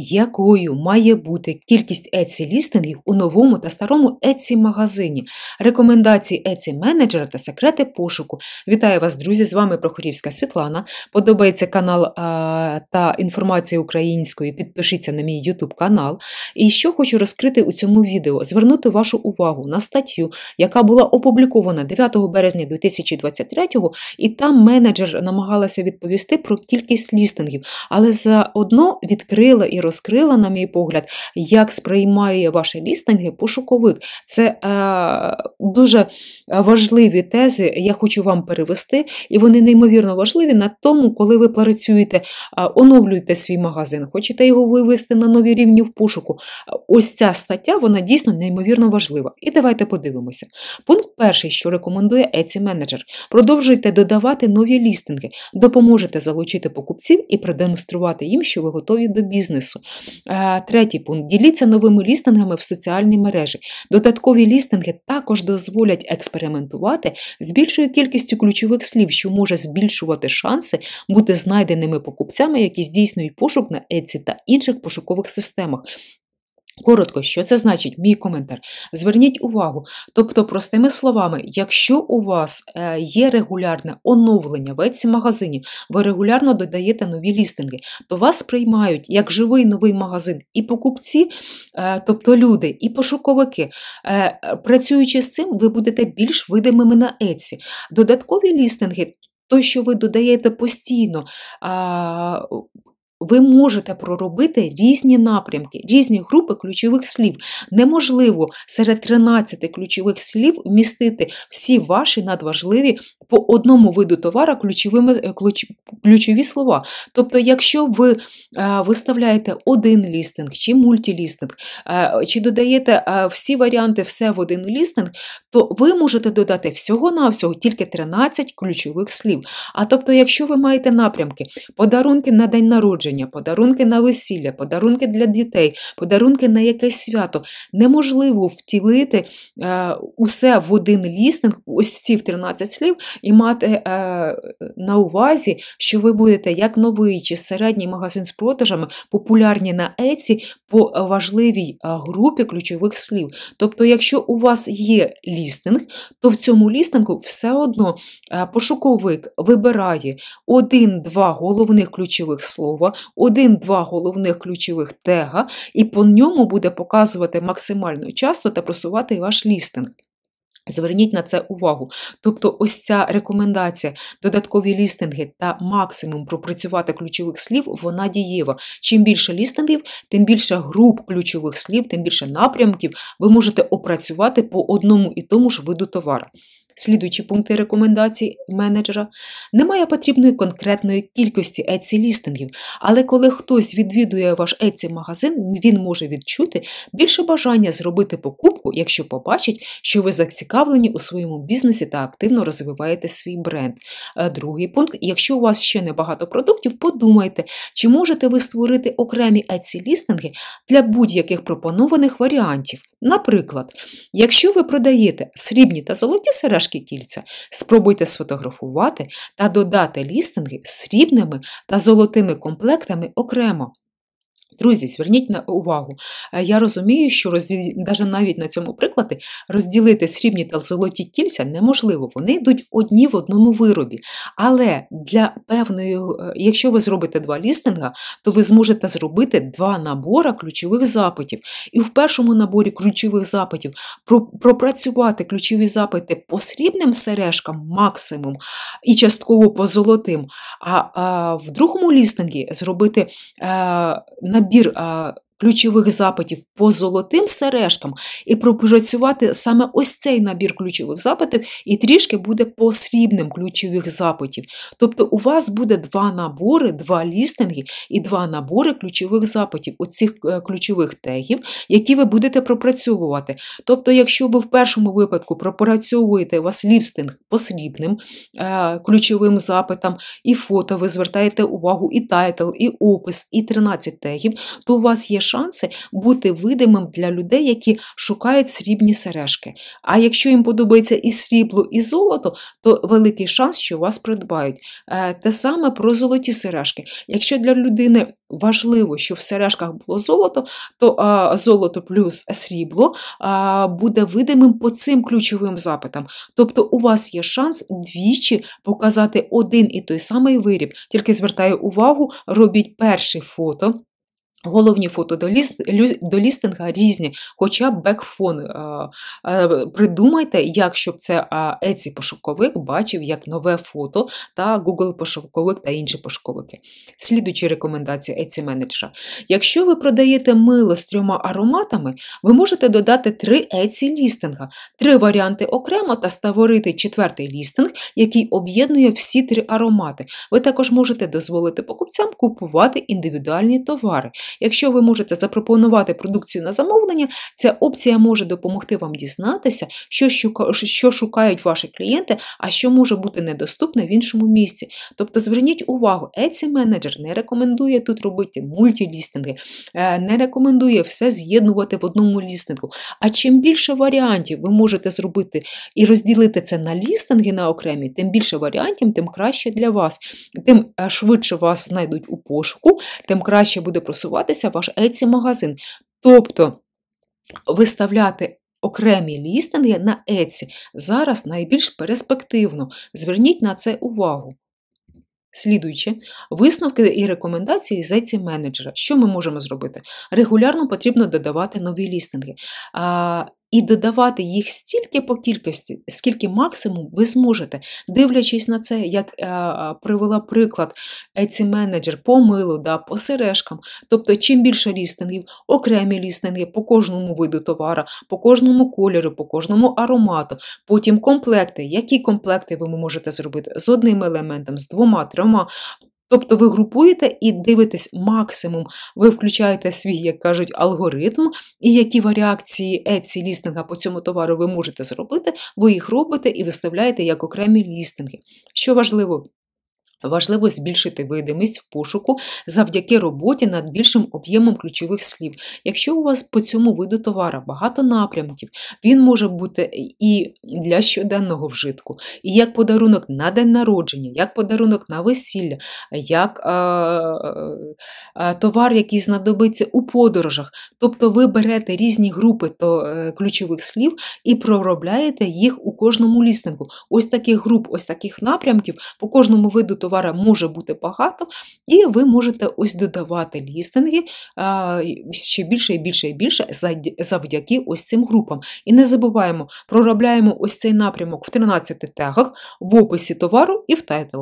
Якою має бути кількість Etsy лістингів у новому та старому Etsy магазині, рекомендації Etsy менеджера та секрети пошуку? Вітаю вас, друзі! З вами Прохорівська Світлана. Подобається канал а, та інформація українською. Підпишіться на мій YouTube канал. І що хочу розкрити у цьому відео: звернути вашу увагу на статтю, яка була опублікована 9 березня 2023-го, і там менеджер намагалася відповісти про кількість лістингів, але заодно відкрила і розкрила, на мій погляд, як сприймає ваші лістинги пошуковик. Це е, дуже важливі тези, я хочу вам перевести, і вони неймовірно важливі на тому, коли ви працюєте, е, оновлюєте свій магазин, хочете його вивести на нові рівні в пошуку. Ось ця стаття, вона дійсно неймовірно важлива. І давайте подивимося. Пункт перший, що рекомендує Etsy менеджер, продовжуйте додавати нові лістинги, допоможете залучити покупців і продемонструвати їм, що ви готові до бізнесу ресурсу. Е, третій пункт. Діліться новими лістингами в соціальні мережі. Додаткові лістинги також дозволять експериментувати з більшою кількістю ключових слів, що може збільшувати шанси бути знайденими покупцями, які здійснюють пошук на Etsy та інших пошукових системах. Коротко, що це значить, мій коментар. Зверніть увагу. Тобто, простими словами, якщо у вас е, є регулярне оновлення в еці магазині, ви регулярно додаєте нові лістинги, то вас приймають як живий новий магазин і покупці, е, тобто люди, і пошуковики. Е, працюючи з цим, ви будете більш видимими на еці. Додаткові лістинги. То, що ви додаєте постійно, ви можете проробити різні напрямки, різні групи ключових слів. Неможливо серед 13 ключових слів вмістити всі ваші надважливі по одному виду товара ключовими, е, ключ, ключові слова. Тобто, якщо ви е, виставляєте один лістинг чи мультілістинг, е, чи додаєте всі варіанти все в один лістинг, то ви можете додати всього-навсього тільки 13 ключових слів. А тобто, якщо ви маєте напрямки, подарунки на день народження, народження, подарунки на весілля, подарунки для дітей, подарунки на якесь свято. Неможливо втілити е, усе в один лістинг, ось ці в 13 слів, і мати е, на увазі, що ви будете як новий чи середній магазин з продажами, популярні на Еці по важливій е, групі ключових слів. Тобто, якщо у вас є лістинг, то в цьому лістингу все одно пошуковик вибирає один-два головних ключових слова, один-два головних ключових тега, і по ньому буде показувати максимально часто та просувати ваш лістинг. Зверніть на це увагу. Тобто, ось ця рекомендація, додаткові лістинги та максимум пропрацювати ключових слів, вона дієва. Чим більше лістингів, тим більше груп ключових слів, тим більше напрямків ви можете опрацювати по одному і тому ж виду товару слідуючі пункти рекомендацій менеджера, немає потрібної конкретної кількості etsy лістингів але коли хтось відвідує ваш etsy магазин він може відчути більше бажання зробити покупку, якщо побачить, що ви зацікавлені у своєму бізнесі та активно розвиваєте свій бренд. Е, другий пункт: якщо у вас ще небагато продуктів, подумайте, чи можете ви створити окремі etsy лістинги для будь-яких пропонованих варіантів. Наприклад, якщо ви продаєте срібні та золоті сережки, іграшки кільця. Спробуйте сфотографувати та додати лістинги срібними та золотими комплектами окремо. Друзі, зверніть на увагу. Е, я розумію, що розділ... навіть на цьому прикладі розділити срібні та золоті кільця неможливо, вони йдуть одні в одному виробі. Але для певної, е, якщо ви зробите два лістинга, то ви зможете зробити два набори ключових запитів. І в першому наборі ключових запитів пропрацювати ключові запити по срібним сережкам максимум і частково по золотим. А, а в другому лістингі зробити а, е, набір подбір ключових запитів по золотим сережкам і пропрацювати саме ось цей набір ключових запитів, і трішки буде по срібним ключових запитів. Тобто у вас буде два набори, два лістинги і два набори ключових запитів, оцих е, ключових тегів, які ви будете пропрацьовувати. Тобто, якщо ви в першому випадку пропрацьовуєте у вас лістинг по срібним е, ключовим запитам, і фото, ви звертаєте увагу, і тайтл, і опис, і 13 тегів, то у вас є шанси бути видимим для людей, які шукають срібні сережки. А якщо їм подобається і срібло, і золото, то великий шанс, що вас придбають. Е, те саме про золоті сережки. Якщо для людини важливо, що в сережках було золото, то золото плюс срібло буде видимим по цим ключовим запитам. Тобто у вас є шанс двічі показати один і той самий виріб, тільки звертаю увагу, робіть перше фото. Головні фото до, ліст, до лістинга різні, хоча б бекфон. Е, е, придумайте, як щоб це Etsy е, пошуковик бачив як нове фото та Google пошуковик та інші пошуковики. Слідуючі рекомендації Еці менеджера. Якщо ви продаєте мило з трьома ароматами, ви можете додати три Еці лістинга, три варіанти окремо та створити четвертий лістинг, який об'єднує всі три аромати. Ви також можете дозволити покупцям купувати індивідуальні товари. Якщо ви можете запропонувати продукцію на замовлення, ця опція може допомогти вам дізнатися, що шукають ваші клієнти, а що може бути недоступне в іншому місці. Тобто, зверніть увагу, Etsy менеджер не рекомендує тут робити мультілістинги, е, не рекомендує все з'єднувати в одному лістингу. А чим більше варіантів ви можете зробити і розділити це на лістинги на окремі, тим більше варіантів, тим краще для вас. Тим е, швидше вас знайдуть у пошуку, тим краще буде просувати називатися ваш Etsy магазин Тобто виставляти окремі лістинги на Etsy зараз найбільш перспективно. Зверніть на це увагу. Слідуючи, висновки і рекомендації з Etsy менеджера. Що ми можемо зробити? Регулярно потрібно додавати нові лістинги і додавати їх стільки по кількості, скільки максимум ви зможете. Дивлячись на це, як е, привела приклад еці менеджер по милу, да, по сережкам. Тобто, чим більше лістингів, окремі лістинги по кожному виду товара, по кожному кольору, по кожному аромату, потім комплекти, які комплекти ви можете зробити з одним елементом, з двома, трьома. Тобто ви групуєте і дивитесь максимум, ви включаєте свій, як кажуть, алгоритм, і які варіації еці лістинга по цьому товару ви можете зробити, ви їх робите і виставляєте як окремі лістинги. Що важливо, Важливо збільшити видимість в пошуку завдяки роботі над більшим об'ємом ключових слів. Якщо у вас по цьому виду товара багато напрямків, він може бути і для щоденного вжитку, і як подарунок на день народження, як подарунок на весілля, як а, а, товар, який знадобиться у подорожах. Тобто ви берете різні групи то, е, ключових слів і проробляєте їх у кожному лістинку. Ось таких груп, ось таких напрямків по кожному виду товару товара може бути багато, і ви можете ось додавати лістинги ще більше і більше і більше завдяки ось цим групам. І не забуваємо, проробляємо ось цей напрямок в 13 тегах в описі товару і в тайтл.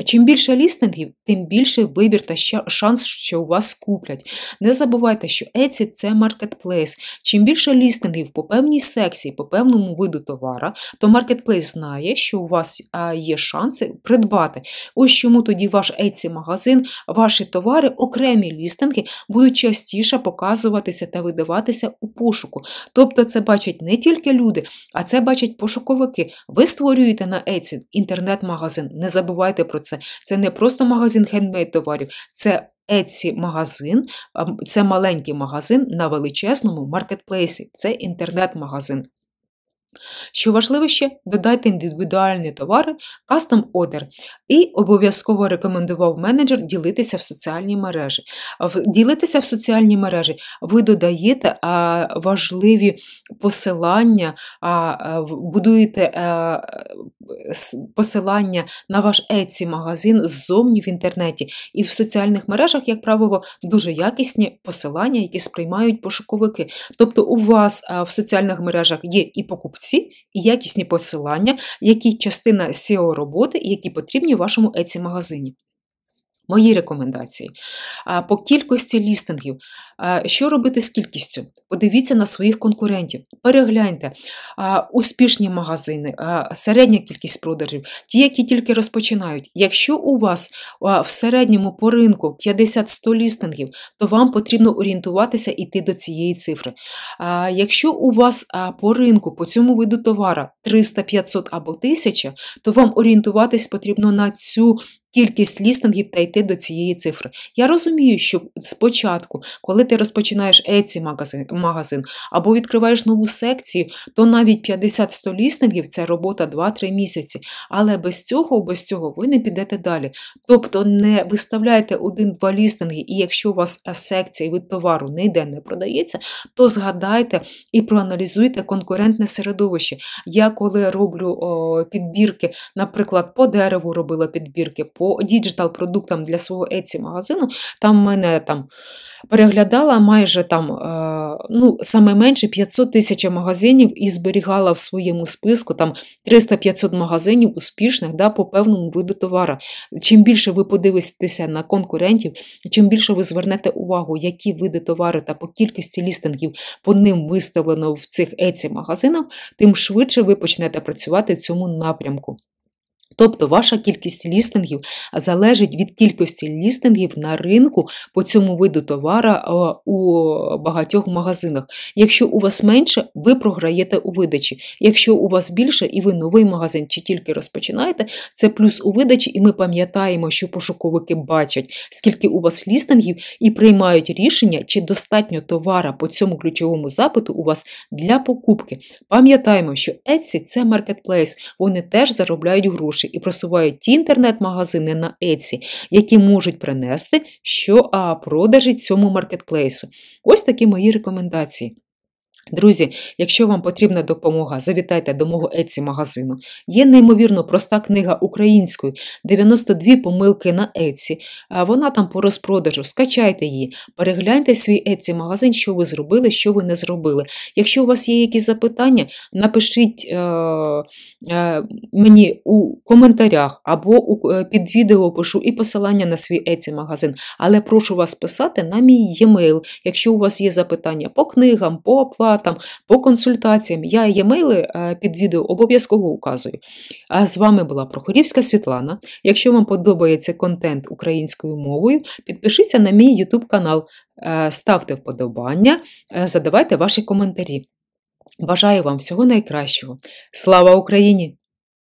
А чим більше лістингів, тим більше вибір та шанс, що у вас куплять. Не забувайте, що Etsy – це маркетплейс. Чим більше лістингів по певній секції, по певному виду товара, то маркетплейс знає, що у вас є шанси придбати. Ось чому тоді ваш Etsy магазин, ваші товари, окремі лістинги будуть частіше показуватися та видаватися у пошуку. Тобто це бачать не тільки люди, а це бачать пошуковики. Ви створюєте на Etsy інтернет-магазин. Не забувайте про це це. Це не просто магазин хендмейд товарів, це Etsy магазин, це маленький магазин на величезному маркетплейсі, це інтернет-магазин. Що важливо ще, додайте індивідуальні товари, кастом Одер. і обов'язково рекомендував менеджер ділитися в соціальні мережі. Ділитися в соціальні мережі, ви додаєте важливі посилання, будуєте посилання на ваш Etsy магазин ззовні в інтернеті. І в соціальних мережах, як правило, дуже якісні посилання, які сприймають пошуковики. Тобто, у вас в соціальних мережах є і покупці фахівці і якісні посилання, які частина SEO роботи, які потрібні вашому еці магазині. Мої рекомендації. По кількості лістингів, що робити з кількістю? Подивіться на своїх конкурентів, перегляньте успішні магазини, середня кількість продажів, ті, які тільки розпочинають. Якщо у вас в середньому по ринку 50-100 лістингів, то вам потрібно орієнтуватися і йти до цієї цифри. Якщо у вас по ринку по цьому виду товара 300, 500 або 1000, то вам орієнтуватись потрібно на цю кількість лістингів та йти до цієї цифри. Я розумію, що спочатку, коли ти розпочинаєш еці магазин або відкриваєш нову секцію, то навіть 50-100 лістингів це робота 2-3 місяці. Але без цього, без цього ви не підете далі. Тобто не виставляйте один-два лістинги, і якщо у вас е, секція від товару не йде не продається, то згадайте і проаналізуйте конкурентне середовище. Я коли роблю о, підбірки, наприклад, по дереву робила підбірки. по по діджитал-продуктам для свого Etsy магазину, там в мене там переглядала майже там, е, ну, саме менше 500 тисяч магазинів і зберігала в своєму списку там 300-500 магазинів успішних да, по певному виду товара. Чим більше ви подивитеся на конкурентів, чим більше ви звернете увагу, які види товару та по кількості лістингів по ним виставлено в цих Etsy магазинах, тим швидше ви почнете працювати в цьому напрямку. Тобто ваша кількість лістингів залежить від кількості лістингів на ринку по цьому виду товара е, у багатьох магазинах. Якщо у вас менше, ви програєте у видачі. Якщо у вас більше і ви новий магазин чи тільки розпочинаєте, це плюс у видачі, і ми пам'ятаємо, що пошуковики бачать, скільки у вас лістингів і приймають рішення, чи достатньо товара по цьому ключовому запиту у вас для покупки. Пам'ятаємо, що Etsy – це маркетплейс, вони теж заробляють гроші гроші і просувають ті інтернет-магазини на Etsy, які можуть принести що а продажі цьому маркетплейсу. Ось такі мої рекомендації. Друзі, якщо вам потрібна допомога, завітайте до мого Еці магазину. Є неймовірно проста книга українською, 92 помилки на Еці. Вона там по розпродажу. Скачайте її, перегляньте свій Еці магазин, що ви зробили, що ви не зробили. Якщо у вас є якісь запитання, напишіть е, е, мені у коментарях або у, е, під відео пишу і посилання на свій Еці магазин. Але прошу вас писати на мій e-mail, якщо у вас є запитання по книгам, по оплатам, чатам, по консультаціям. Я її мейли е, під відео обов'язково указую. А з вами була Прохорівська Світлана. Якщо вам подобається контент українською мовою, підпишіться на мій YouTube канал, е, ставте вподобання, е, задавайте ваші коментарі. Бажаю вам всього найкращого. Слава Україні!